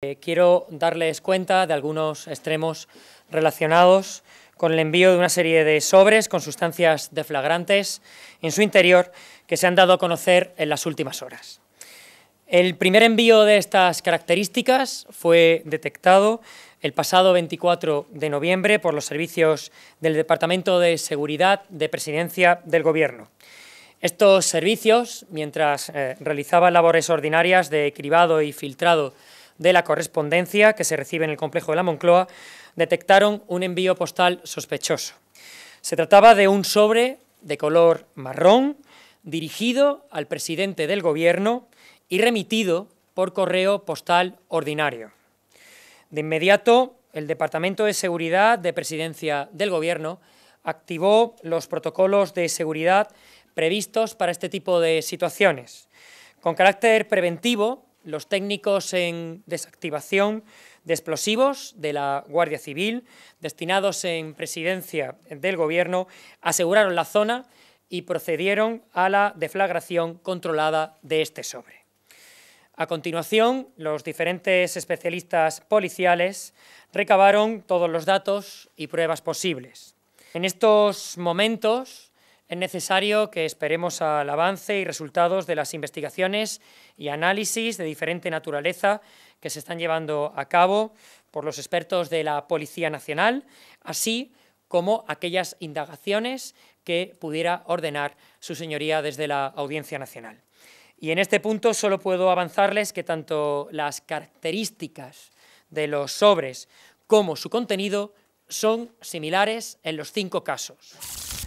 Eh, quiero darles cuenta de algunos extremos relacionados con el envío de una serie de sobres con sustancias deflagrantes en su interior que se han dado a conocer en las últimas horas. El primer envío de estas características fue detectado el pasado 24 de noviembre por los servicios del Departamento de Seguridad de Presidencia del Gobierno. Estos servicios, mientras eh, realizaban labores ordinarias de cribado y filtrado de la correspondencia que se recibe en el complejo de la Moncloa detectaron un envío postal sospechoso. Se trataba de un sobre de color marrón dirigido al presidente del Gobierno y remitido por correo postal ordinario. De inmediato, el Departamento de Seguridad de Presidencia del Gobierno activó los protocolos de seguridad previstos para este tipo de situaciones. Con carácter preventivo, los técnicos en desactivación de explosivos de la Guardia Civil, destinados en presidencia del Gobierno, aseguraron la zona y procedieron a la deflagración controlada de este sobre. A continuación, los diferentes especialistas policiales recabaron todos los datos y pruebas posibles. En estos momentos, es necesario que esperemos al avance y resultados de las investigaciones y análisis de diferente naturaleza que se están llevando a cabo por los expertos de la Policía Nacional, así como aquellas indagaciones que pudiera ordenar su señoría desde la Audiencia Nacional. Y en este punto solo puedo avanzarles que tanto las características de los sobres como su contenido son similares en los cinco casos.